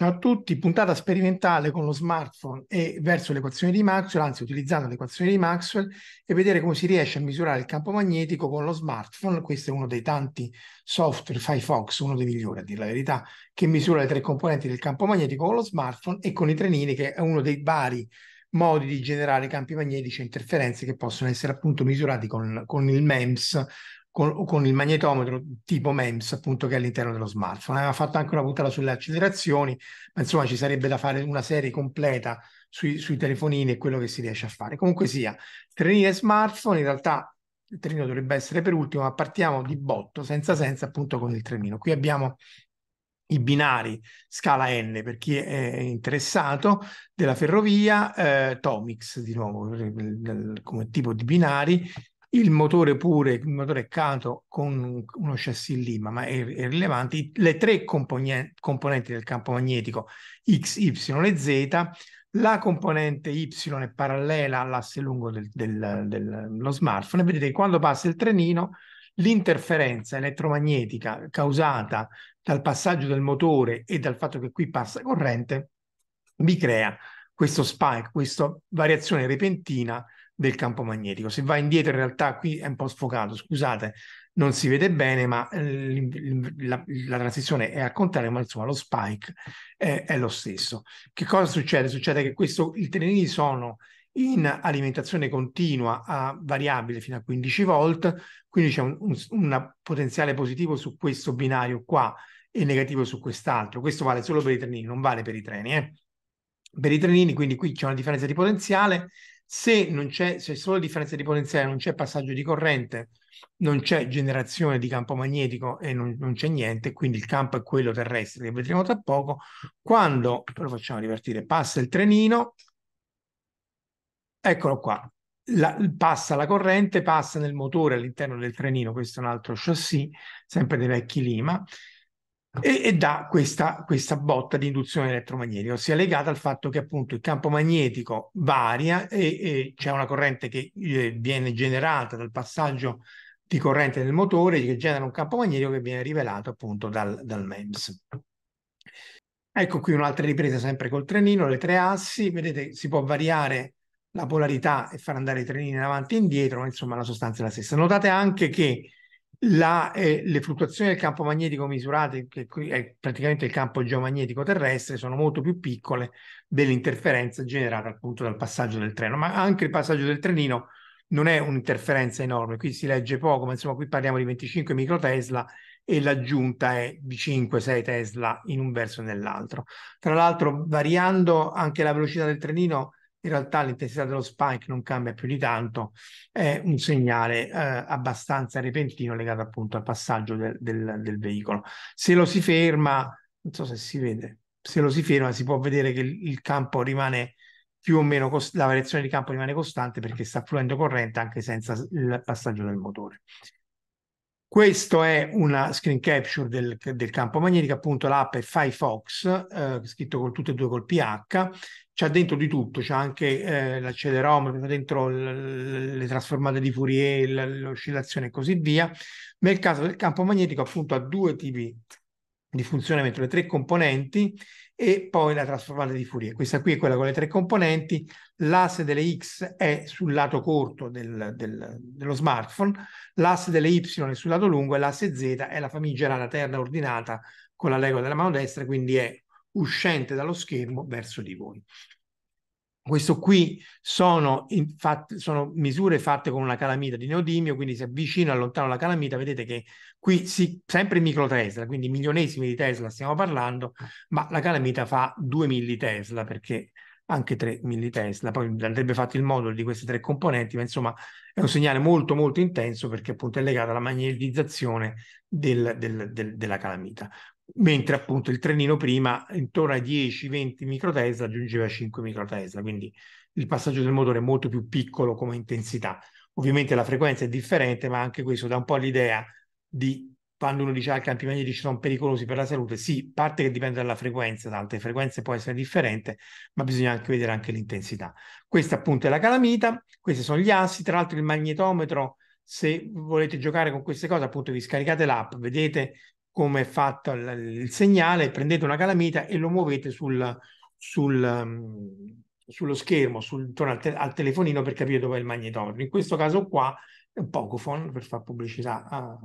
Ciao a tutti, puntata sperimentale con lo smartphone e verso l'equazione di Maxwell, anzi utilizzando l'equazione di Maxwell e vedere come si riesce a misurare il campo magnetico con lo smartphone. Questo è uno dei tanti software, Firefox, uno dei migliori a dire la verità, che misura le tre componenti del campo magnetico con lo smartphone e con i trenini, che è uno dei vari modi di generare campi magnetici e interferenze che possono essere appunto misurati con, con il MEMS con, con, il magnetometro tipo MEMS appunto che è all'interno dello smartphone. Aveva fatto anche una puntata sulle accelerazioni, ma insomma ci sarebbe da fare una serie completa sui, sui telefonini e quello che si riesce a fare. Comunque sia, trenini e smartphone in realtà il trenino dovrebbe essere per ultimo, ma partiamo di botto, senza senza appunto con il trenino. Qui abbiamo i binari scala N per chi è interessato della ferrovia eh, Tomix di nuovo eh, come tipo di binari il motore pure, il motore Cato con uno chassis Lima, ma è, è rilevante, le tre componenti, componenti del campo magnetico X, Y e Z, la componente Y è parallela all'asse lungo del, del, dello smartphone, vedete che quando passa il trenino l'interferenza elettromagnetica causata dal passaggio del motore e dal fatto che qui passa corrente vi crea questo spike, questa variazione repentina del campo magnetico. Se va indietro in realtà qui è un po' sfocato, scusate, non si vede bene, ma eh, la, la transizione è al contrario, ma insomma lo spike è, è, lo stesso. Che cosa succede? Succede che questo, i trenini sono in alimentazione continua a variabile fino a 15 volt, quindi c'è un, un una potenziale positivo su questo binario qua e negativo su quest'altro. Questo vale solo per i trenini, non vale per i treni. Eh? Per i trenini, quindi qui c'è una differenza di potenziale se non c'è, se solo differenza di potenziale, non c'è passaggio di corrente, non c'è generazione di campo magnetico e non, non c'è niente, quindi il campo è quello terrestre che vedremo tra poco. Quando lo facciamo divertire, passa il trenino, eccolo qua, la, passa la corrente, passa nel motore all'interno del trenino, questo è un altro chassis, sempre dei vecchi Lima, e, e dà questa, questa, botta di induzione elettromagnetica, ossia legata al fatto che appunto il campo magnetico varia e, e c'è una corrente che eh, viene generata dal passaggio di corrente nel motore che genera un campo magnetico che viene rivelato appunto dal, dal MEMS. Ecco qui un'altra ripresa sempre col trenino, le tre assi, vedete si può variare la polarità e far andare i trenini in avanti e indietro, ma insomma la sostanza è la stessa. Notate anche che la, eh, le fluttuazioni del campo magnetico misurate, che qui è praticamente il campo geomagnetico terrestre, sono molto più piccole dell'interferenza generata appunto dal passaggio del treno, ma anche il passaggio del trenino non è un'interferenza enorme, qui si legge poco, ma insomma qui parliamo di 25 microtesla e l'aggiunta è di 5-6 tesla in un verso e nell'altro. Tra l'altro variando anche la velocità del trenino in realtà l'intensità dello spike non cambia più di tanto, è un segnale eh, abbastanza repentino legato appunto al passaggio del, del, del, veicolo. Se lo si ferma, non so se si vede, se lo si ferma si può vedere che il, campo rimane più o meno, cost- la variazione di campo rimane costante perché sta fluendo corrente anche senza il passaggio del motore. Questo è una screen capture del, del campo magnetico, appunto l'app è Firefox, eh, scritto con tutte e due col PH, c'ha dentro di tutto, c'è anche eh, l'accelerometro, c'è dentro l- le trasformate di Fourier, l- l'oscillazione e così via. Nel caso del campo magnetico appunto ha due tipi di funzionamento, le tre componenti e poi la trasformata di Fourier. Questa qui è quella con le tre componenti, l'asse delle X è sul lato corto del, del, dello smartphone, l'asse delle Y è sul lato lungo e l'asse Z è la famigerata terna ordinata con la lega della mano destra, quindi è uscente dallo schermo verso di voi. Questo qui sono, infatti, sono misure fatte con una calamita di neodimio, quindi se avvicino allontano la calamita, vedete che qui si, sempre micro Tesla, quindi milionesimi di Tesla stiamo parlando, ma la calamita fa 2 millitesla perché anche 3 millitesla, poi andrebbe fatto il modulo di queste tre componenti, ma insomma è un segnale molto molto intenso perché appunto è legato alla magnetizzazione del, del, del, della calamita mentre appunto il trenino prima intorno ai 10-20 microtesla aggiungeva 5 microtesla, quindi il passaggio del motore è molto più piccolo come intensità. Ovviamente la frequenza è differente, ma anche questo dà un po' l'idea di quando uno dice ah, i campi magnetici sono pericolosi per la salute, sì, parte che dipende dalla frequenza, da altre frequenze può essere differente, ma bisogna anche vedere anche l'intensità. Questa appunto è la calamita, questi sono gli assi, tra l'altro il magnetometro se volete giocare con queste cose, appunto vi scaricate l'app, vedete come è fatto il, il segnale, prendete una calamita e lo muovete sul, sul, ehm, sullo schermo, sul, intorno al, te, al, telefonino per capire dove è il magnetometro. In questo caso qua è eh, un Pocophone per fare pubblicità ah,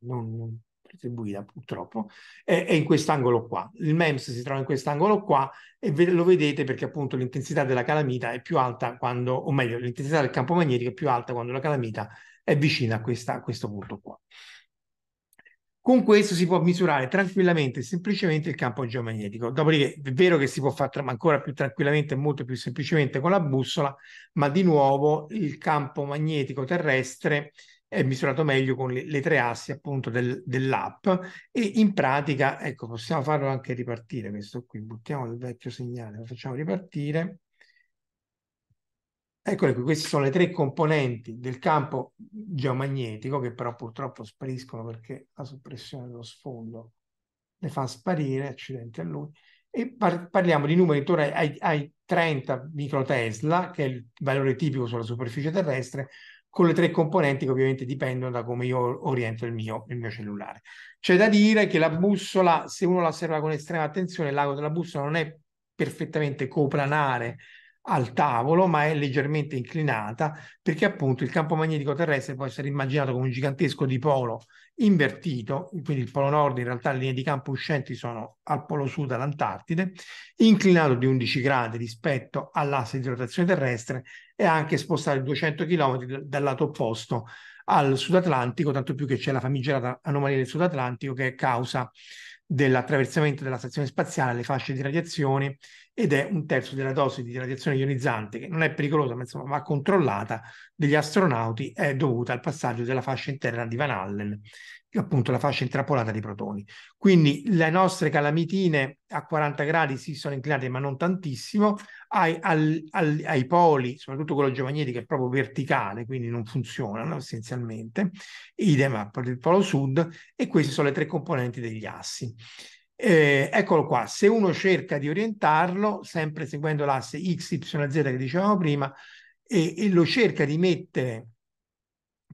non, non retribuita purtroppo, è, è in quest'angolo qua. Il MEMS si trova in quest'angolo qua e ve- lo vedete perché appunto l'intensità della calamita è più alta quando, o meglio, l'intensità del campo magnetico è più alta quando la calamita è vicina a, questa, a questo punto qua. Con questo si può misurare tranquillamente e semplicemente il campo geomagnetico. Dopodiché è vero che si può fare tra- ancora più tranquillamente e molto più semplicemente con la bussola, ma di nuovo il campo magnetico terrestre è misurato meglio con le, le tre assi appunto del, dell'app e in pratica, ecco, possiamo farlo anche ripartire questo qui, buttiamo il vecchio segnale, lo facciamo ripartire. Eccole qui, queste sono le tre componenti del campo geomagnetico che però purtroppo spariscono perché la soppressione dello sfondo le fa sparire, accidenti a lui. E par parliamo di numeri intorno ai, ai 30 microtesla, che è il valore tipico sulla superficie terrestre, con le tre componenti che ovviamente dipendono da come io oriento il mio, il mio cellulare. C'è da dire che la bussola, se uno la osserva con estrema attenzione, l'ago della bussola non è perfettamente copranare, al tavolo, ma è leggermente inclinata perché appunto il campo magnetico terrestre può essere immaginato come un gigantesco dipolo invertito, quindi il polo nord in realtà le linee di campo uscenti sono al polo sud all'Antartide, inclinato di 11 gradi rispetto all'asse di rotazione terrestre e anche spostato 200 km dal lato opposto al Sud Atlantico, tanto più che c'è la famigerata anomalia del Sud Atlantico che è causa dell'attraversamento della stazione spaziale alle fasce di radiazione ed è un terzo della dose di radiazione ionizzante, che non è pericolosa, ma insomma va controllata, degli astronauti è dovuta al passaggio della fascia interna di Van Allen appunto la fascia intrappolata di protoni. Quindi le nostre calamitine a 40 gradi si sono inclinate, ma non tantissimo, ai, al, al, ai poli, soprattutto quello geomagnetico, è proprio verticale, quindi non funzionano essenzialmente, idem per il polo sud, e queste sono le tre componenti degli assi. Eh, eccolo qua, se uno cerca di orientarlo, sempre seguendo l'asse XYZ che dicevamo prima, e, e lo cerca di mettere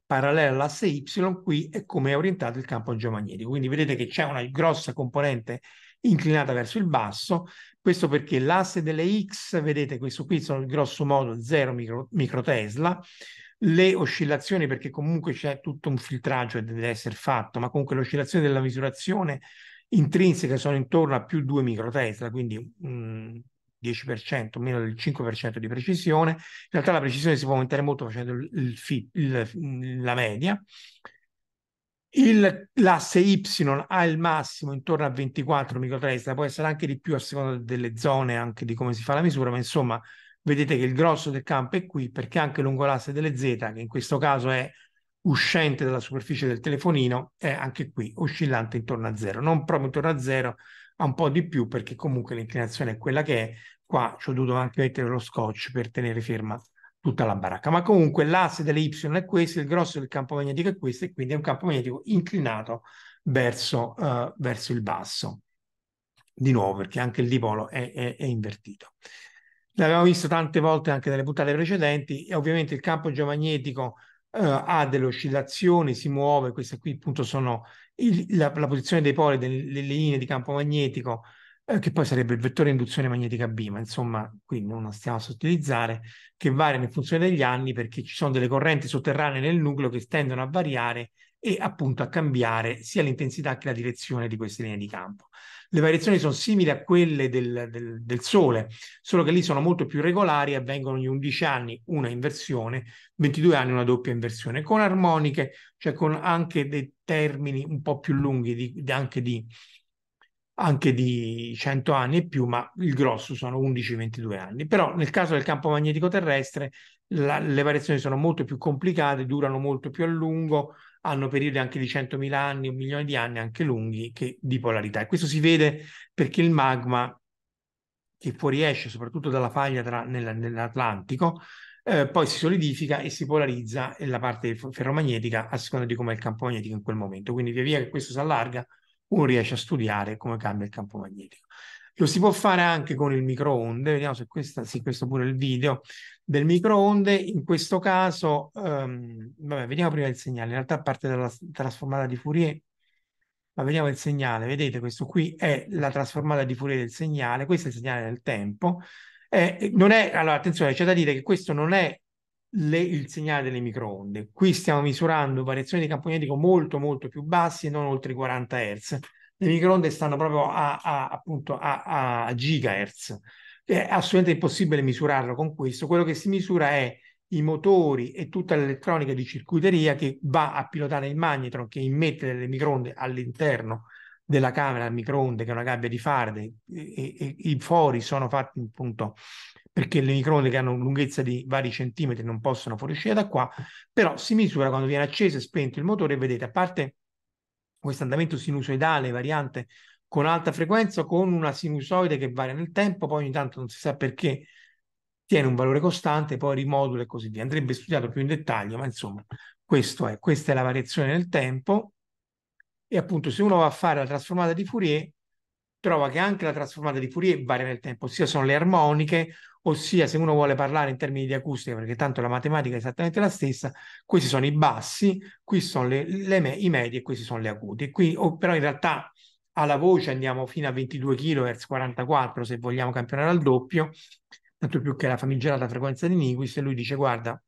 parallela all'asse Y, qui è come è orientato il campo geomagnetico. Quindi vedete che c'è una grossa componente inclinata verso il basso, questo perché l'asse delle X, vedete questo qui sono grosso modo 0 micro, microtesla, le oscillazioni perché comunque c'è tutto un filtraggio che deve essere fatto, ma comunque le oscillazioni della misurazione intrinseca sono intorno a più 2 microtesla, quindi mh, mm, 10%, meno del 5% di precisione. In realtà la precisione si può aumentare molto facendo il fi, il, la media. Il, l'asse Y ha il massimo intorno a 24 microtesla, può essere anche di più a seconda delle zone, anche di come si fa la misura, ma insomma vedete che il grosso del campo è qui perché anche lungo l'asse delle Z, che in questo caso è uscente dalla superficie del telefonino, è anche qui oscillante intorno a zero, non proprio intorno a zero, un po' di più perché comunque l'inclinazione è quella che è. Qua ci ho dovuto anche mettere lo scotch per tenere ferma tutta la baracca. Ma comunque l'asse delle Y è questo, il grosso del campo magnetico è questo e quindi è un campo magnetico inclinato verso, uh, verso il basso. Di nuovo perché anche il dipolo è, è, è invertito. L'abbiamo visto tante volte anche nelle puntate precedenti e ovviamente il campo geomagnetico eh, ha delle oscillazioni, si muove, queste qui appunto sono il, la, la, posizione dei poli delle linee di campo magnetico, eh, che poi sarebbe il vettore induzione magnetica B, ma insomma qui non stiamo a sottilizzare, che variano in funzione degli anni perché ci sono delle correnti sotterranee nel nucleo che tendono a variare e appunto a cambiare sia l'intensità che la direzione di queste linee di campo. Le variazioni sono simili a quelle del, del, del Sole, solo che lì sono molto più regolari e avvengono ogni 11 anni una inversione, 22 anni una doppia inversione, con armoniche, cioè con anche dei termini un po' più lunghi, di, di, anche, di, anche di 100 anni e più, ma il grosso sono 11-22 anni. Però nel caso del campo magnetico terrestre la, le variazioni sono molto più complicate, durano molto più a lungo, hanno periodi anche di 100.000 anni, un milione di anni, anche lunghi, che, di polarità. E questo si vede perché il magma che fuoriesce soprattutto dalla faglia tra, nella, nell'Atlantico, eh, poi si solidifica e si polarizza la parte ferromagnetica a seconda di come è il campo magnetico in quel momento. Quindi via via che questo si allarga, uno riesce a studiare come cambia il campo magnetico. Lo si può fare anche con il microonde, vediamo se questa, sì, questo pure il video del microonde. In questo caso, um, vabbè, vediamo prima il segnale, in realtà parte dalla trasformata di Fourier, ma vediamo il segnale, vedete questo qui è la trasformata di Fourier del segnale, questo è il segnale del tempo. Eh, non è, allora attenzione, c'è da dire che questo non è le, il segnale delle microonde. Qui stiamo misurando variazioni di campo magnetico molto molto più bassi, non oltre i 40 Hz le microonde stanno proprio a, a, appunto a, a gigahertz. È assolutamente impossibile misurarlo con questo. Quello che si misura è i motori e tutta l'elettronica di circuiteria che va a pilotare il magnetron, che immette delle microonde all'interno della camera a microonde, che è una gabbia di Faraday. E, e, I fori sono fatti appunto perché le microonde che hanno lunghezza di vari centimetri non possono fuoriuscire da qua, però si misura quando viene acceso e spento il motore, vedete, a parte questo andamento sinusoidale variante con alta frequenza, con una sinusoide che varia nel tempo, poi ogni tanto non si sa perché tiene un valore costante, poi rimodula e così via. Andrebbe studiato più in dettaglio, ma insomma, questo è, questa è la variazione nel tempo. E appunto, se uno va a fare la trasformata di Fourier, trova che anche la trasformata di Fourier varia nel tempo, ossia sono le armoniche ossia se uno vuole parlare in termini di acustica, perché tanto la matematica è esattamente la stessa, questi sono i bassi, qui sono le, le me, i medi e questi sono le acuti. Qui, oh, però in realtà alla voce andiamo fino a 22 kHz, 44 se vogliamo campionare al doppio, tanto più che la famigerata frequenza di Niguis, e lui dice guarda,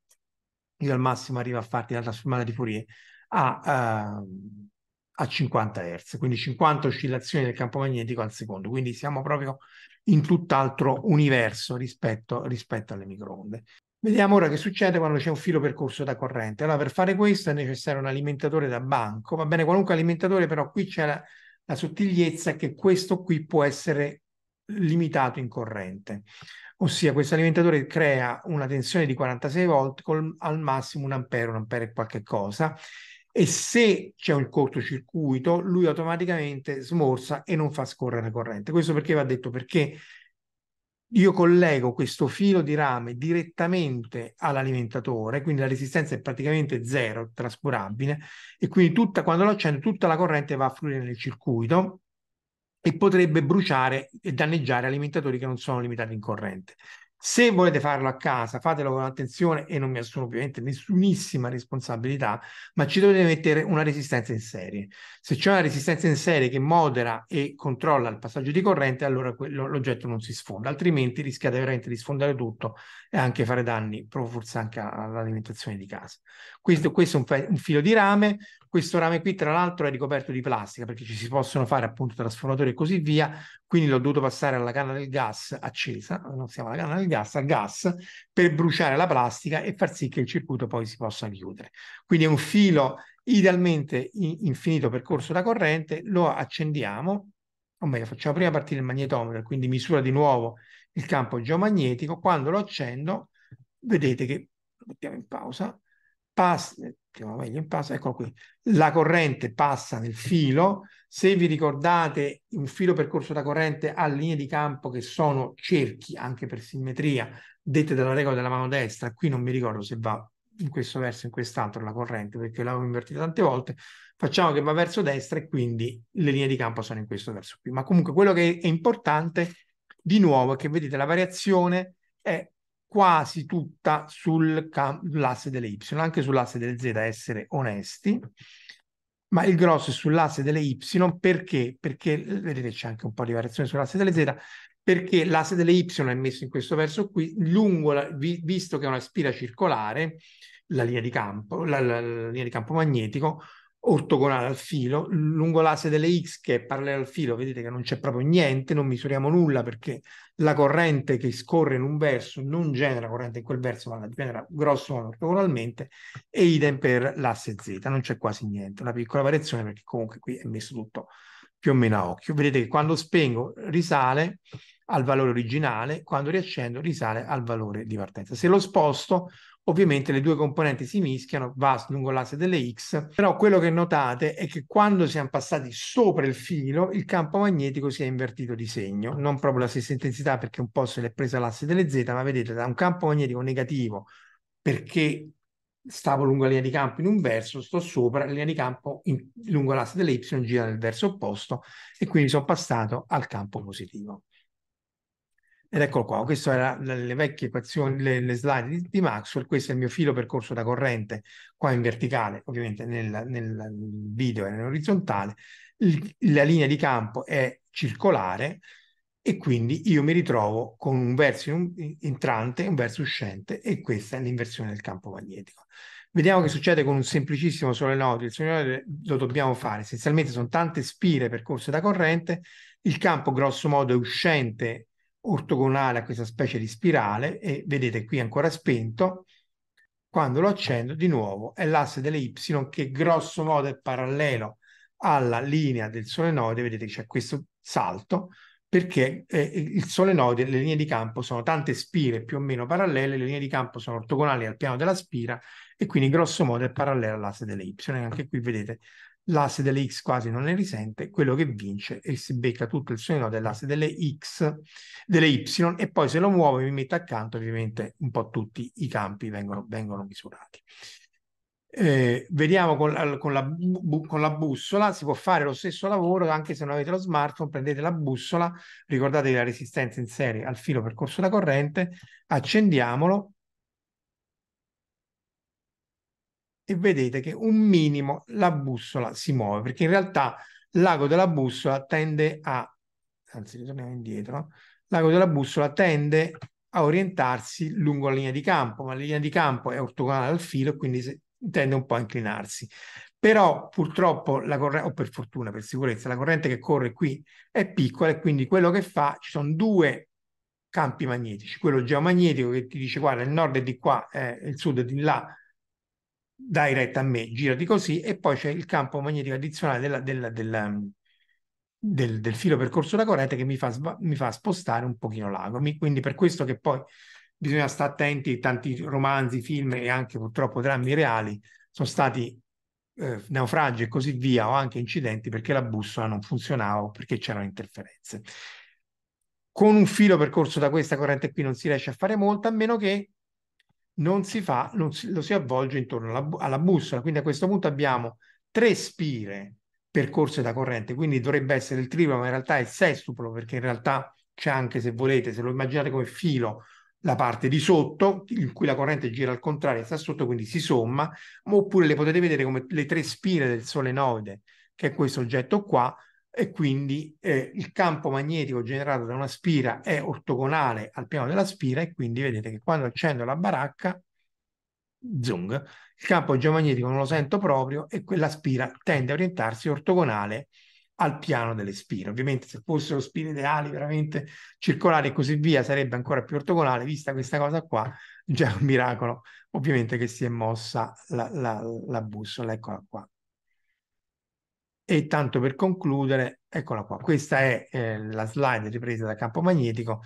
io al massimo arrivo a farti la trasformata di Fourier a, uh, ehm, a 50 Hz, quindi 50 oscillazioni del campo magnetico al secondo, quindi siamo proprio in tutt'altro universo rispetto, rispetto alle microonde. Vediamo ora che succede quando c'è un filo percorso da corrente. Allora, per fare questo è necessario un alimentatore da banco, va bene qualunque alimentatore, però qui c'è la, la sottigliezza che questo qui può essere limitato in corrente, ossia questo alimentatore crea una tensione di 46 volt con al massimo un ampere, un ampere e qualche cosa, e se c'è un cortocircuito lui automaticamente smorsa e non fa scorrere la corrente. Questo perché va detto? Perché io collego questo filo di rame direttamente all'alimentatore, quindi la resistenza è praticamente zero, trascurabile, e quindi tutta, quando lo accendo tutta la corrente va a fluire nel circuito e potrebbe bruciare e danneggiare alimentatori che non sono limitati in corrente. Se volete farlo a casa, fatelo con attenzione e non mi assumo ovviamente nessunissima responsabilità, ma ci dovete mettere una resistenza in serie. Se c'è una resistenza in serie che modera e controlla il passaggio di corrente, allora quello, l'oggetto non si sfonda, altrimenti rischiate veramente di sfondare tutto e anche fare danni, forse anche all'alimentazione di casa. Questo, questo è un, un filo di rame, questo rame qui, tra l'altro, è ricoperto di plastica perché ci si possono fare appunto trasformatori e così via. Quindi l'ho dovuto passare alla canna del gas accesa, non siamo alla canna del gas, al gas, per bruciare la plastica e far sì che il circuito poi si possa chiudere. Quindi è un filo idealmente infinito percorso da corrente, lo accendiamo, o meglio, facciamo prima partire il magnetometro, quindi misura di nuovo il campo geomagnetico. Quando lo accendo, vedete che lo mettiamo in pausa, passa, attimo, meglio in passo, ecco qui, la corrente passa nel filo, se vi ricordate un filo percorso da corrente ha linee di campo che sono cerchi, anche per simmetria, dette dalla regola della mano destra, qui non mi ricordo se va in questo verso o in quest'altro la corrente, perché l'avevo invertita tante volte, facciamo che va verso destra e quindi le linee di campo sono in questo verso qui. Ma comunque quello che è importante, di nuovo, è che vedete la variazione è quasi tutta sull'asse delle Y, anche sull'asse delle Z, essere onesti, ma il grosso è sull'asse delle Y perché? Perché, vedete c'è anche un po' di variazione sull'asse delle Z, perché l'asse delle Y è messo in questo verso qui, lungo, la, vi, visto che è una spira circolare, la linea di campo, la, la, la linea di campo magnetico, ortogonale al filo, lungo l'asse delle x che è parallelo al filo, vedete che non c'è proprio niente, non misuriamo nulla perché la corrente che scorre in un verso non genera corrente in quel verso, ma la genera grosso modo ortogonalmente, e idem per l'asse z, non c'è quasi niente, una piccola variazione perché comunque qui è messo tutto più o meno a occhio. Vedete che quando spengo risale al valore originale, quando riaccendo risale al valore di partenza. Se lo sposto Ovviamente le due componenti si mischiano, va lungo l'asse delle X, però quello che notate è che quando siamo passati sopra il filo il campo magnetico si è invertito di segno, non proprio la stessa intensità perché un po' se l'è presa l'asse delle Z, ma vedete da un campo magnetico negativo perché stavo lungo la linea di campo in un verso, sto sopra, la linea di campo in, lungo l'asse delle Y gira nel verso opposto e quindi sono passato al campo positivo. Ed eccolo qua, queste erano le vecchie equazioni, le, le slide di, di, Maxwell, questo è il mio filo percorso da corrente, qua in verticale, ovviamente nel, nel video è in orizzontale, il, la linea di campo è circolare e quindi io mi ritrovo con un verso entrante e un verso uscente e questa è l'inversione del campo magnetico. Vediamo che succede con un semplicissimo solenoide, il solenoide lo dobbiamo fare, essenzialmente sono tante spire percorse da corrente, il campo grosso modo è uscente ortogonale a questa specie di spirale e vedete qui ancora spento. Quando lo accendo di nuovo è l'asse delle y che grosso modo è parallelo alla linea del solenoide, vedete c'è questo salto, perché eh, il solenoide, le linee di campo sono tante spire più o meno parallele, le linee di campo sono ortogonali al piano della spira e quindi grosso modo è parallela all'asse delle y. Anche qui vedete l'asse delle X quasi non ne risente, quello che vince e si becca tutto il segno dell'asse delle X, delle Y e poi se lo muove mi mette accanto ovviamente un po' tutti i campi vengono, vengono misurati. Eh, vediamo con con, la con la, bussola, si può fare lo stesso lavoro anche se non avete lo smartphone, prendete la bussola, ricordatevi la resistenza in serie al filo percorso da corrente, accendiamolo e vedete che un minimo la bussola si muove, perché in realtà l'ago della bussola tende a, anzi ritorniamo indietro, l'ago della bussola tende a orientarsi lungo la linea di campo, ma la linea di campo è ortogonale al filo e quindi tende un po' a inclinarsi. Però purtroppo, la corrente, o per fortuna, per sicurezza, la corrente che corre qui è piccola e quindi quello che fa, ci sono due campi magnetici, quello geomagnetico che ti dice guarda il nord è di qua, eh, il sud è di là, dai a me, girati così, e poi c'è il campo magnetico addizionale della, della, della, del, del, filo percorso da corrente che mi fa, mi fa spostare un pochino l'ago. quindi per questo che poi bisogna stare attenti, tanti romanzi, film e anche purtroppo drammi reali sono stati eh, naufragi e così via, o anche incidenti perché la bussola non funzionava o perché c'erano interferenze. Con un filo percorso da questa corrente qui non si riesce a fare molto, a meno che non si fa, non si, lo si avvolge intorno alla, alla bussola. Quindi a questo punto abbiamo tre spire percorse da corrente, quindi dovrebbe essere il triplo, ma in realtà è il sestuplo, perché in realtà c'è anche, se volete, se lo immaginate come filo, la parte di sotto, in cui la corrente gira al contrario e sta sotto, quindi si somma, oppure le potete vedere come le tre spire del solenoide, che è questo oggetto qua, e quindi eh, il campo magnetico generato da una spira è ortogonale al piano della spira e quindi vedete che quando accendo la baracca, zung, il campo geomagnetico non lo sento proprio e quella spira tende a orientarsi ortogonale al piano delle spire. Ovviamente se fossero spire ideali, veramente circolari e così via, sarebbe ancora più ortogonale, vista questa cosa qua, già un miracolo, ovviamente che si è mossa la, la, la bussola, eccola qua. E tanto per concludere, eccola qua, questa è eh, la slide ripresa da campo magnetico,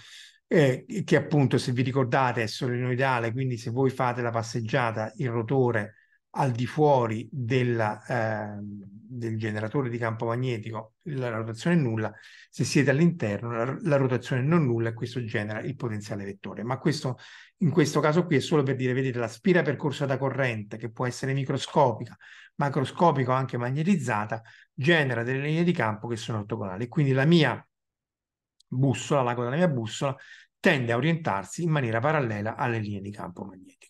eh, che appunto se vi ricordate è solenoidale, quindi se voi fate la passeggiata il rotore al di fuori della, eh, del generatore di campo magnetico la rotazione è nulla, se siete all'interno la, la, rotazione è non nulla e questo genera il potenziale vettore. Ma questo, in questo caso qui è solo per dire, vedete, la spira percorsa da corrente, che può essere microscopica, macroscopica o anche magnetizzata, genera delle linee di campo che sono ortogonali. Quindi la mia bussola, l'ago della mia bussola, tende a orientarsi in maniera parallela alle linee di campo magnetico.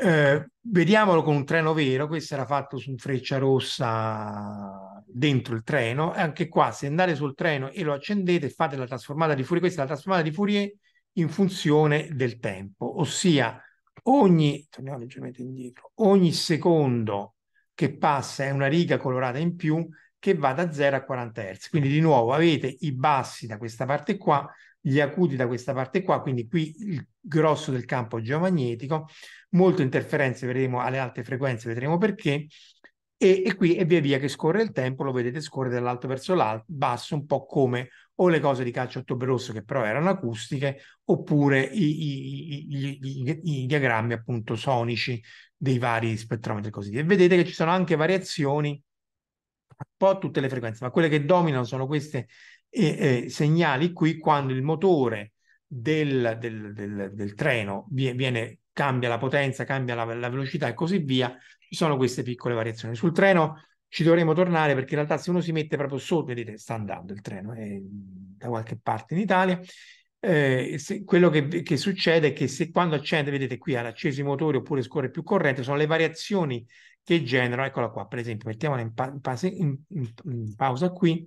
Eh, vediamolo con un treno vero, questo era fatto su un freccia rossa dentro il treno, anche qua se andate sul treno e lo accendete fate la trasformata di Fourier, questa è la trasformata di Fourier in funzione del tempo, ossia ogni, torniamo leggermente indietro, ogni secondo che passa è una riga colorata in più che va da 0 a 40 Hz, quindi di nuovo avete i bassi da questa parte qua gli acuti da questa parte qua, quindi qui il grosso del campo geomagnetico, molte interferenze vedremo alle alte frequenze, vedremo perché, e, e qui e via via che scorre il tempo, lo vedete scorre dall'alto verso l'alto, basso, un po' come o le cose di calcio ottobre rosso che però erano acustiche, oppure i, i, i, i diagrammi appunto sonici dei vari spettrometri e così via. Vedete che ci sono anche variazioni un po' tutte le frequenze, ma quelle che dominano sono queste e eh, segnali qui quando il motore del, del, del, del treno viene, viene, cambia la potenza, cambia la, la, velocità e così via, ci sono queste piccole variazioni. Sul treno ci dovremo tornare perché in realtà se uno si mette proprio sotto, vedete, sta andando il treno eh, da qualche parte in Italia, eh, se, quello che, che, succede è che se quando accende, vedete qui, ha acceso i motori oppure scorre più corrente, sono le variazioni che generano, eccola qua, per esempio, mettiamola in, pa- in, pa- in, in pausa qui,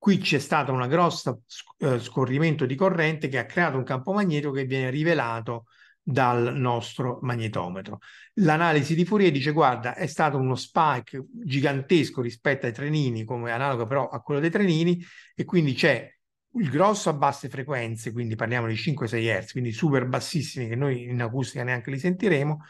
Qui c'è stato un grosso eh, scorrimento di corrente che ha creato un campo magnetico che viene rivelato dal nostro magnetometro. L'analisi di Fourier dice guarda è stato uno spike gigantesco rispetto ai trenini come analogo però a quello dei trenini e quindi c'è il grosso a basse frequenze, quindi parliamo di 5-6 Hz, quindi super bassissimi che noi in acustica neanche li sentiremo,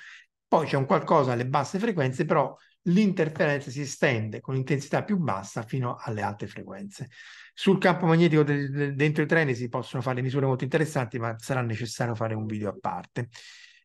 poi c'è un qualcosa alle basse frequenze però l'interferenza si estende con intensità più bassa fino alle alte frequenze. Sul campo magnetico de- de- dentro i treni si possono fare misure molto interessanti, ma sarà necessario fare un video a parte.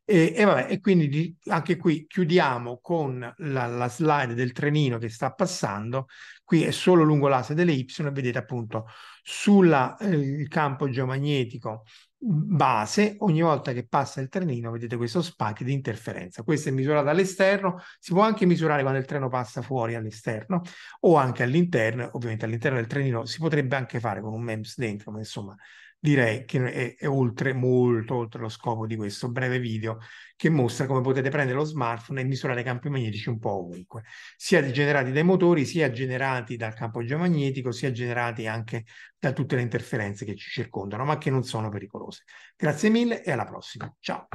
E, e, vabbè, e quindi di, anche qui chiudiamo con la, la, slide del trenino che sta passando. Qui è solo lungo l'asse delle Y, vedete appunto sul eh, campo geomagnetico base, ogni volta che passa il trenino vedete questo spike di interferenza. Questo è misurato all'esterno, si può anche misurare quando il treno passa fuori all'esterno o anche all'interno, ovviamente all'interno del trenino si potrebbe anche fare con un MEMS dentro, ma insomma direi che è, è, oltre, molto oltre lo scopo di questo breve video che mostra come potete prendere lo smartphone e misurare i campi magnetici un po' ovunque, sia generati dai motori, sia generati dal campo geomagnetico, sia generati anche da tutte le interferenze che ci circondano, ma che non sono pericolose. Grazie mille e alla prossima. Ciao.